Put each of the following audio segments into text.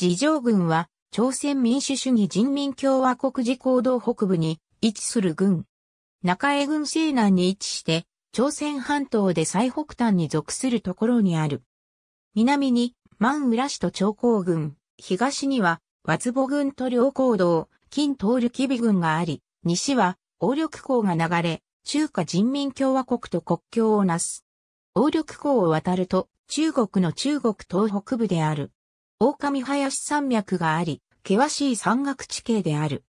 自上軍は、朝鮮民主主義人民共和国自行動北部に位置する軍。中江軍西南に位置して、朝鮮半島で最北端に属するところにある。南に、万浦市と長江軍、東には、和坪軍と両行動、金通る吉備軍があり、西は、王緑港が流れ、中華人民共和国と国境をなす。王緑港を渡ると、中国の中国東北部である。狼林山脈があり、険しい山岳地形である。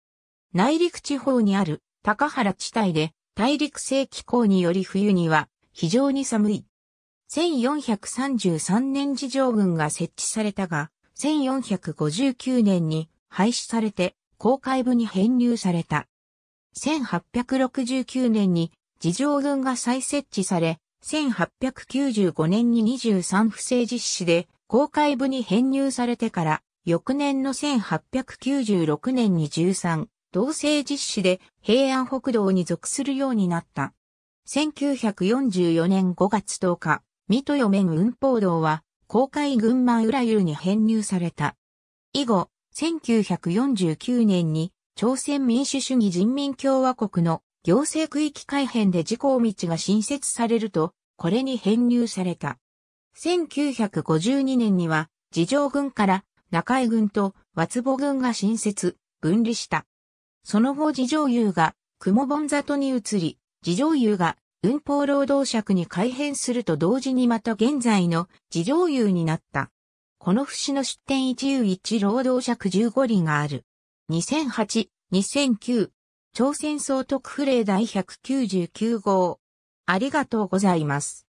内陸地方にある高原地帯で、大陸性気候により冬には非常に寒い。1433年事情軍が設置されたが、1459年に廃止されて、公海部に編入された。1869年に事情軍が再設置され、1895年に23府政実施で公開部に編入されてから、翌年の1896年に13、同性実施で平安北道に属するようになった。1944年5月10日、水戸与面運報道は、公開群馬浦湯に編入された。以後、1949年に、朝鮮民主主義人民共和国の行政区域改編で自公道が新設されると、これに編入された。1952年には、自上軍から中江軍と松坊軍が新設、分離した。その後自上遊が雲本里に移り、自上遊が運法労働尺に改変すると同時にまた現在の自上遊になった。この節の出典一優一労働尺15里がある。2008、2009、朝鮮総督府令第199号。ありがとうございます。